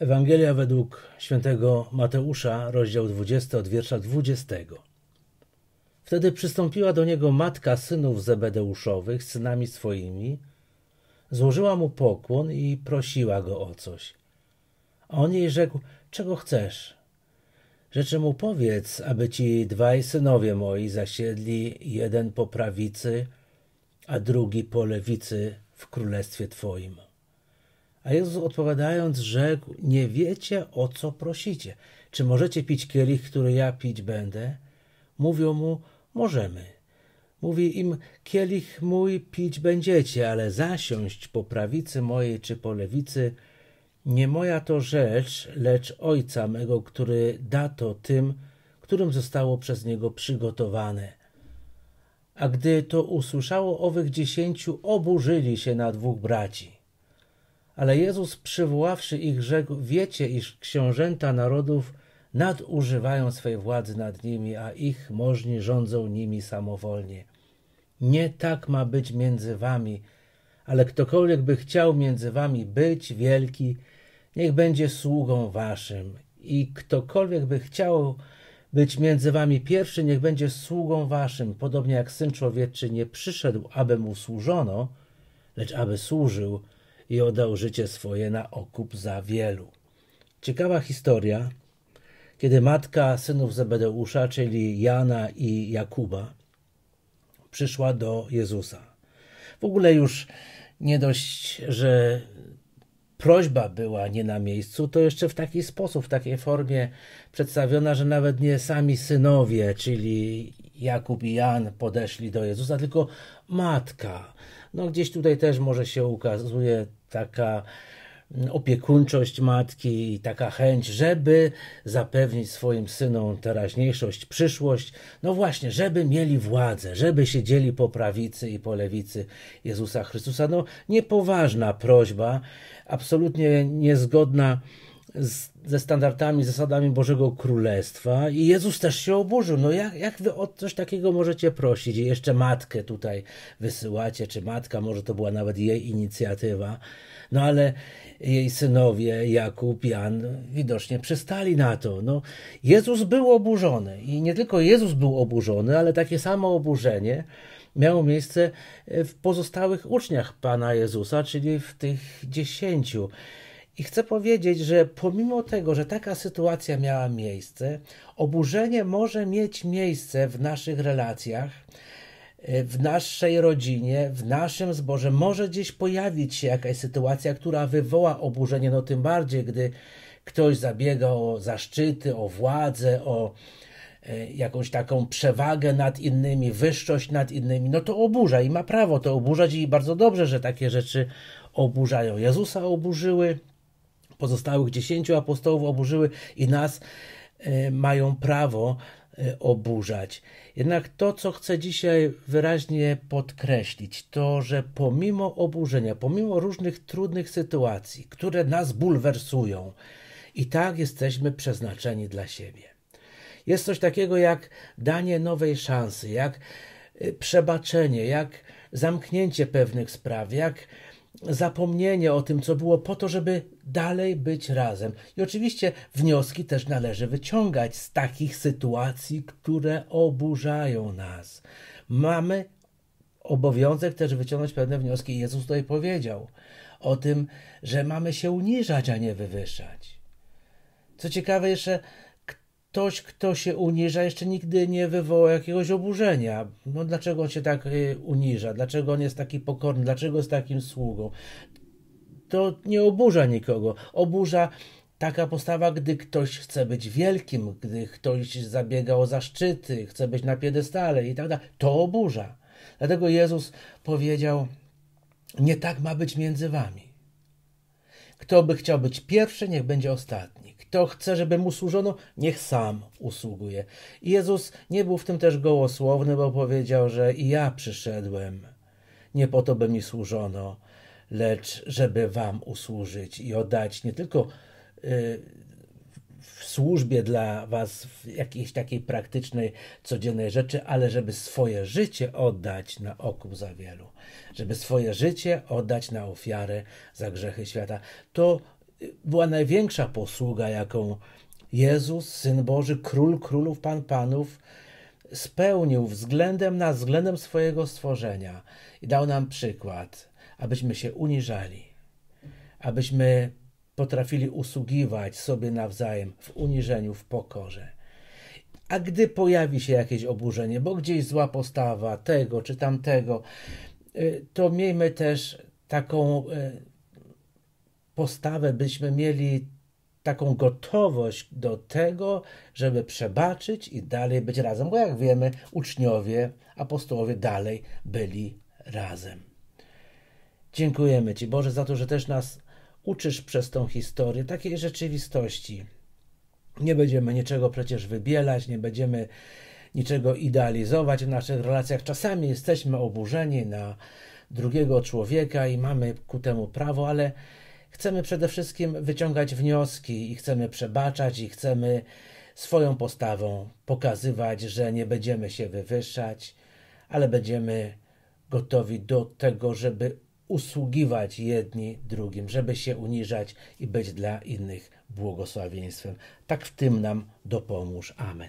Ewangelia według świętego Mateusza, rozdział 20 od wiersza 20. Wtedy przystąpiła do niego matka synów Zebedeuszowych, synami swoimi, złożyła mu pokłon i prosiła go o coś. A on jej rzekł, czego chcesz? Rzeczy mu powiedz, aby ci dwaj synowie moi zasiedli, jeden po prawicy, a drugi po lewicy w królestwie twoim. A Jezus odpowiadając rzekł, nie wiecie o co prosicie. Czy możecie pić kielich, który ja pić będę? Mówią mu, możemy. Mówi im, kielich mój pić będziecie, ale zasiąść po prawicy mojej czy po lewicy nie moja to rzecz, lecz Ojca mego, który da to tym, którym zostało przez Niego przygotowane. A gdy to usłyszało owych dziesięciu, oburzyli się na dwóch braci. Ale Jezus przywoławszy ich rzekł, wiecie, iż książęta narodów nadużywają swej władzy nad nimi, a ich możni rządzą nimi samowolnie. Nie tak ma być między wami, ale ktokolwiek by chciał między wami być wielki, niech będzie sługą waszym. I ktokolwiek by chciał być między wami pierwszy, niech będzie sługą waszym, podobnie jak Syn Człowieczy nie przyszedł, aby mu służono, lecz aby służył – i oddał życie swoje na okup za wielu. Ciekawa historia, kiedy matka synów Zebedeusza, czyli Jana i Jakuba, przyszła do Jezusa. W ogóle już nie dość, że prośba była nie na miejscu, to jeszcze w taki sposób, w takiej formie przedstawiona, że nawet nie sami synowie, czyli Jakub i Jan podeszli do Jezusa, tylko matka. No gdzieś tutaj też może się ukazuje taka mm, opiekuńczość matki i taka chęć, żeby zapewnić swoim synom teraźniejszość, przyszłość. No właśnie, żeby mieli władzę, żeby siedzieli po prawicy i po lewicy Jezusa Chrystusa. No niepoważna prośba, absolutnie niezgodna z, ze standardami, zasadami Bożego Królestwa i Jezus też się oburzył. No jak, jak wy o coś takiego możecie prosić i jeszcze matkę tutaj wysyłacie, czy matka, może to była nawet jej inicjatywa, no ale jej synowie Jakub, Jan widocznie przystali na to. No, Jezus był oburzony i nie tylko Jezus był oburzony, ale takie samo oburzenie miało miejsce w pozostałych uczniach Pana Jezusa, czyli w tych dziesięciu. I chcę powiedzieć, że pomimo tego, że taka sytuacja miała miejsce, oburzenie może mieć miejsce w naszych relacjach, e, w naszej rodzinie, w naszym zborze. Może gdzieś pojawić się jakaś sytuacja, która wywoła oburzenie, no tym bardziej, gdy ktoś zabiega o zaszczyty, o władzę, o e, jakąś taką przewagę nad innymi, wyższość nad innymi, no to oburza i ma prawo to oburzać i bardzo dobrze, że takie rzeczy oburzają. Jezusa oburzyły, pozostałych dziesięciu apostołów oburzyły i nas e, mają prawo e, oburzać. Jednak to, co chcę dzisiaj wyraźnie podkreślić, to, że pomimo oburzenia, pomimo różnych trudnych sytuacji, które nas bulwersują, i tak jesteśmy przeznaczeni dla siebie. Jest coś takiego jak danie nowej szansy, jak e, przebaczenie, jak zamknięcie pewnych spraw, jak zapomnienie o tym, co było, po to, żeby dalej być razem. I oczywiście wnioski też należy wyciągać z takich sytuacji, które oburzają nas. Mamy obowiązek też wyciągnąć pewne wnioski. Jezus tutaj powiedział o tym, że mamy się uniżać, a nie wywyższać. Co ciekawe, jeszcze ktoś, kto się uniża, jeszcze nigdy nie wywołał jakiegoś oburzenia. No dlaczego on się tak y, uniża? Dlaczego on jest taki pokorny? Dlaczego jest takim sługą? To nie oburza nikogo. Oburza taka postawa, gdy ktoś chce być wielkim, gdy ktoś zabiega o zaszczyty, chce być na piedestale i tak dalej. To oburza. Dlatego Jezus powiedział: Nie tak ma być między wami. Kto by chciał być pierwszy, niech będzie ostatni. Kto chce, żeby mu służono, niech sam usługuje. I Jezus nie był w tym też gołosłowny, bo powiedział, że i ja przyszedłem. Nie po to, by mi służono, lecz żeby wam usłużyć i oddać nie tylko y, w służbie dla was w jakiejś takiej praktycznej, codziennej rzeczy, ale żeby swoje życie oddać na okup za wielu, żeby swoje życie oddać na ofiarę za grzechy świata. To była największa posługa, jaką Jezus, Syn Boży, Król Królów, Pan Panów, spełnił względem na względem swojego stworzenia i dał nam przykład, abyśmy się uniżali, abyśmy potrafili usługiwać sobie nawzajem w uniżeniu, w pokorze. A gdy pojawi się jakieś oburzenie, bo gdzieś zła postawa tego czy tamtego, y, to miejmy też taką y, postawę, byśmy mieli taką gotowość do tego, żeby przebaczyć i dalej być razem, bo jak wiemy, uczniowie, apostołowie dalej byli razem. Dziękujemy Ci, Boże, za to, że też nas uczysz przez tą historię takiej rzeczywistości. Nie będziemy niczego przecież wybielać, nie będziemy niczego idealizować w naszych relacjach. Czasami jesteśmy oburzeni na drugiego człowieka i mamy ku temu prawo, ale chcemy przede wszystkim wyciągać wnioski i chcemy przebaczać i chcemy swoją postawą pokazywać, że nie będziemy się wywyższać, ale będziemy gotowi do tego, żeby usługiwać jedni drugim, żeby się uniżać i być dla innych błogosławieństwem. Tak w tym nam dopomóż. Amen.